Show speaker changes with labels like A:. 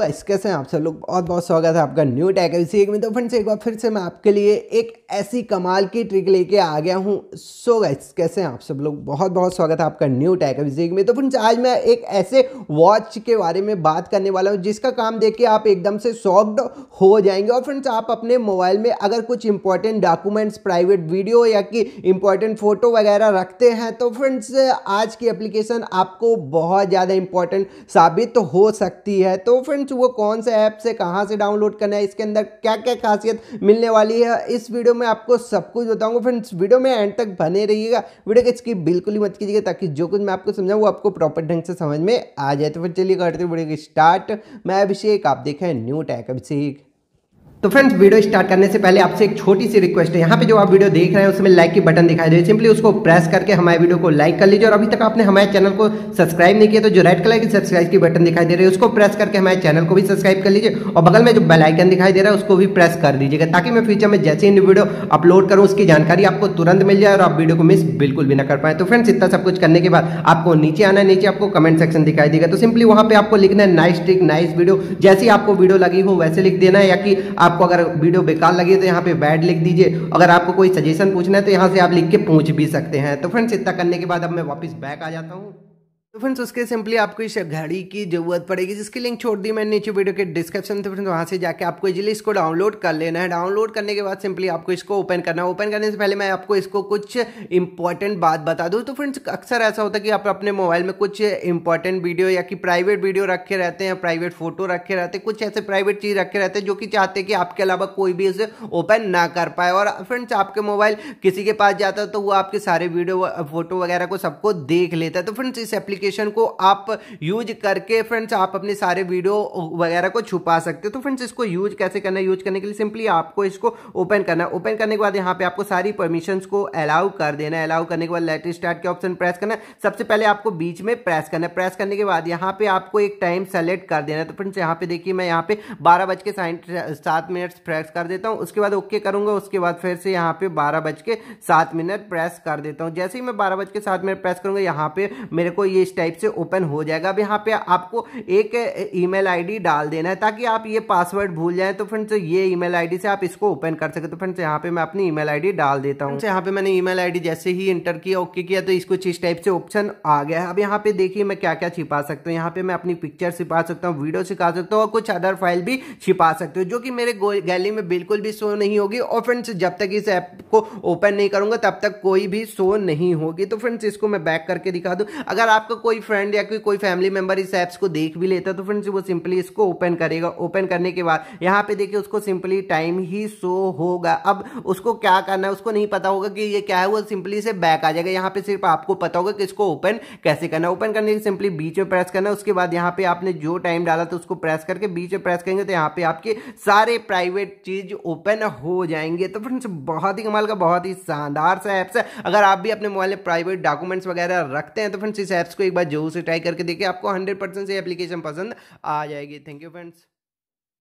A: वैसे तो कैसे हैं आप सब लोग बहुत बहुत स्वागत है आपका न्यू टैक इसी एक में तो फ्रेंड्स एक बार फिर से मैं आपके लिए एक ऐसी कमाल की ट्रिक लेके आ गया हूँ सो गैस कैसे हैं आप सब लोग बहुत बहुत स्वागत है आपका न्यू टैक इसी एक में तो फ्रेंड्स आज मैं एक ऐसे वॉच के बारे में बात करने वाला हूँ जिसका काम देख के आप एकदम से सॉफ्ट हो जाएंगे और फ्रेंड्स आप अपने मोबाइल में अगर कुछ इंपॉर्टेंट डॉक्यूमेंट्स प्राइवेट वीडियो या कि इंपॉर्टेंट फोटो वगैरह रखते हैं तो फ्रेंड्स आज की एप्लीकेशन आपको बहुत ज़्यादा इंपॉर्टेंट साबित हो सकती है तो फ्रेंड्स कुछ वो कौन से ऐप से कहाँ से डाउनलोड करना है इसके अंदर क्या क्या खासियत मिलने वाली है इस वीडियो में आपको सब कुछ बताऊंगा फ्रेंड्स वीडियो में एंड तक बने रहिएगा वीडियो के स्किप बिल्कुल ही मत कीजिएगा ताकि जो कुछ मैं आपको समझाऊँ वो आपको प्रॉपर ढंग से समझ में आ जाए तो फिर चलिए करते वीडियो की स्टार्ट मैं अभिषेक आप देखें न्यू टैक अभिषेक तो फ्रेंड्स वीडियो स्टार्ट करने से पहले आपसे एक छोटी सी रिक्वेस्ट है यहाँ पे जो आप वीडियो देख रहे हैं उसमें लाइक की बटन दिखाई दे सिंपली उसको प्रेस करके हमारे वीडियो को लाइक कर लीजिए और अभी तक आपने हमारे चैनल को सब्सक्राइब नहीं किया तो जो रेड कलर की सब्सक्राइब की बटन दिखाई दे रही है उसको प्रेस करके हमारे चैनल को भी सब्सक्राइब कर लीजिए और बगल में जो बेलाइकन दिखाई दे रहा है उसको भी प्रेस कर दीजिएगा ताकि मैं फ्यूचर में जैसे ही वीडियो अपलोड करूँ उसकी जानकारी आपको तुरंत मिल जाए और आप वीडियो को मिस बिल्कुल भी ना कर पाए तो फ्रेंड्स इतना सब कुछ करने के बाद आपको नीचे आना नीचे आपको कमेंट सेक्शन दिखाई देगा तो सिंपली वहाँ पर आपको लिखना है नाइस ट्रिक नाइस वीडियो जैसी आपको वीडियो लगी हो वैसे लिख देना है या कि आपको अगर वीडियो बेकार लगी तो यहाँ पे बैड लिख दीजिए अगर आपको कोई सजेशन पूछना है तो यहाँ से आप लिख के पूछ भी सकते हैं तो फ्रेंड्स इतना करने के बाद अब मैं वापस बैक आ जाता हूँ तो फ्रेंड्स तो उसके सिंपली आपको इस घड़ी की जरूरत पड़ेगी जिसकी लिंक छोड़ दी मैंने नीचे वीडियो के डिस्क्रिप्शन तो फ्रेंड्स वहाँ से जाके आपको इजीली इसको डाउनलोड कर लेना है डाउनलोड करने के बाद सिंपली आपको इसको ओपन करना है ओपन करने से पहले मैं आपको इसको कुछ इंपॉर्टेंट बात बता दूँ तो फ्रेंड्स अक्सर ऐसा होता है कि आप अपने मोबाइल में कुछ इंपॉर्टेंट वीडियो या कि प्राइवेट वीडियो रखे रहते हैं प्राइवेट फोटो रखे रहते हैं कुछ ऐसे प्राइवेट चीज़ रखे रहते हैं जो कि चाहते हैं कि आपके अलावा कोई भी उसे ओपन ना कर पाए और फ्रेंड्स आपके मोबाइल किसी के पास जाता है तो वो आपके सारे वीडियो फोटो वगैरह को सबको देख लेता है तो फ्रेंड्स इस एप्लीकेशन एप्लीकेशन को आप यूज करके फ्रेंड्स आप अपने सारे वीडियो वगैरह को छुपा सकते हो तो फ्रेंड्स इसको यूज कैसे करना है यूज करने के लिए सिंपली आपको इसको ओपन करना है ओपन करने के बाद यहाँ पे आपको सारी परमिशन को अलाउ कर देना है अलाउ करने के बाद लेट स्टार्ट के ऑप्शन प्रेस करना है सबसे पहले आपको बीच में प्रेस करना है प्रेस करने के बाद यहाँ पे आपको एक टाइम सेलेक्ट कर देना है तो फ्रेंड्स यहाँ पे देखिए मैं यहाँ पे बारह बज के सात मिनट प्रेस कर देता हूँ उसके बाद ओके करूंगा उसके बाद फिर से यहाँ पे बारह बज के सात मिनट प्रेस कर देता हूँ जैसे ही मैं बारह बज के सात मिनट प्रेस करूंगा यहाँ पे मेरे को ये इस टाइप से ओपन हो जाएगा अब यहाँ पे आपको एक ईमेल आईडी डाल देना है ताकि आप ये पासवर्ड भूल जाए तो फ्रेंड्स ये ईमेल आईडी से आप इसको ओपन कर सके तो फ्रेंड्स यहाँ पे मैं अपनी ईमेल आईडी डाल देता हूँ यहाँ पे मैंने ईमेल आईडी जैसे ही इंटर किया ओके किया तो इसको इस टाइप से ऑप्शन आ गया है अब यहाँ पे देखिए मैं क्या क्या छिपा सकता हूँ यहाँ पे मैं अपनी पिक्चर छिपा सकता हूँ वीडियो छिपा सकता हूँ और कुछ अदर फाइल भी छिपा सकते हो जो कि मेरे गैली में बिल्कुल भी शो नहीं होगी और फ्रेंड्स जब तक इस ऐप को ओपन नहीं करूंगा तब तक कोई भी शो नहीं होगी तो फ्रेंड्स इसको मैं बैक करके दिखा दूँ अगर आपको कोई फ्रेंड या कोई कोई फैमिली मेंबर इस ऐप्स को देख भी लेता तो फ्रेंड्स वो सिंपली इसको ओपन करेगा ओपन करने के बाद यहाँ पे देखिए उसको सिंपली टाइम ही शो होगा अब उसको क्या करना है उसको नहीं पता होगा कि ये क्या है वो सिंपली से बैक आ जाएगा यहाँ पे सिर्फ आपको पता होगा कि इसको ओपन कैसे करना है ओपन करने के सिंपली बीच में प्रेस करना है उसके बाद यहाँ पे आपने जो टाइम डाला था उसको प्रेस करके बीच में प्रेस करेंगे तो यहाँ पे आपके सारे प्राइवेट चीज ओपन हो जाएंगे तो फ्रेंड्स बहुत ही कमाल का बहुत ही शानदार सा ऐप्स है अगर आप भी अपने मोबाइल में प्राइवेट डॉक्यूमेंट्स वगैरह रखते हैं तो फ्रेंड्स इस ऐप्स को एक बार जरूर से ट्राई करके देखिए आपको हंड्रेड परसेंट से एप्लीकेशन पसंद आ जाएगी थैंक यू फ्रेंड्स